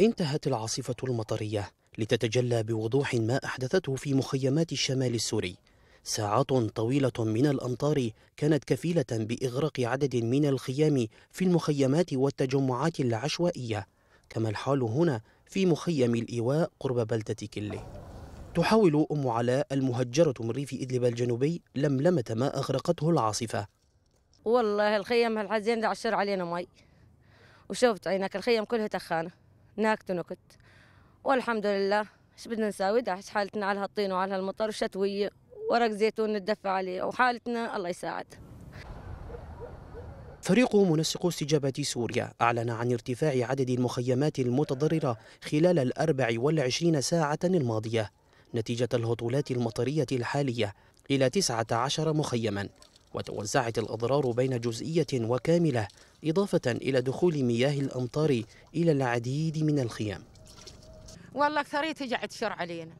انتهت العاصفة المطرية لتتجلى بوضوح ما أحدثته في مخيمات الشمال السوري ساعات طويلة من الأمطار كانت كفيلة بإغراق عدد من الخيام في المخيمات والتجمعات العشوائية كما الحال هنا في مخيم الإيواء قرب بلدة كلي تحاول أم علاء المهجرة من ريف إدلب الجنوبي لملمة ما أغرقته العاصفة والله الخيم هالحزين عشر علينا مي وشفت عينك الخيم كلها تخانه ناكت ونكت والحمد لله ايش بدنا نساوي داعش حالتنا على هالطين وعلى هالمطر وشتوية ورق زيتون ندفع عليه وحالتنا الله يساعد فريق منسق استجابة سوريا أعلن عن ارتفاع عدد المخيمات المتضررة خلال الأربع والعشرين ساعة الماضية نتيجة الهطولات المطرية الحالية إلى 19 مخيما وتوزعت الأضرار بين جزئية وكاملة إضافة إلى دخول مياه الأمطار إلى العديد من الخيام والله أكثرية تجي تشر علينا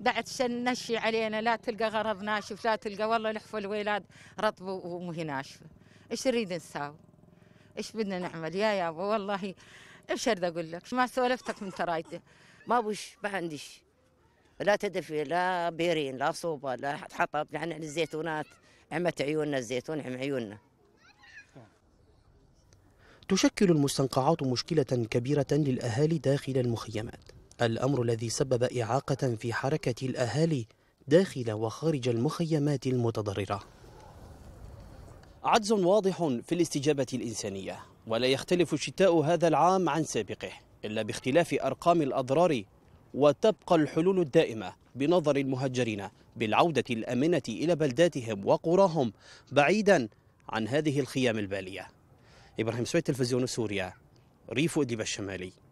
دعت نشي علينا لا تلقى غرض ناشف لا تلقى والله لحف الولاد رطب ومهي ناشفة إيش نريد نساوي إيش بدنا نعمل يا يابا والله إيش أرد أقول لك ما سولفتك من ترايته ما بوش ما عنديش لا تدفي لا بيرين لا صوبة لا حطب يعني الزيتونات عمت عيوننا الزيتون عم عيوننا تشكل المستنقعات مشكلة كبيرة للأهالي داخل المخيمات الأمر الذي سبب إعاقة في حركة الأهالي داخل وخارج المخيمات المتضررة عجز واضح في الاستجابة الإنسانية ولا يختلف الشتاء هذا العام عن سابقه إلا باختلاف أرقام الأضرار وتبقى الحلول الدائمة بنظر المهجرين بالعودة الأمنة إلى بلداتهم وقراهم بعيدا عن هذه الخيام البالية إبراهيم سوي تلفزيون سوريا ريف إدلب الشمالي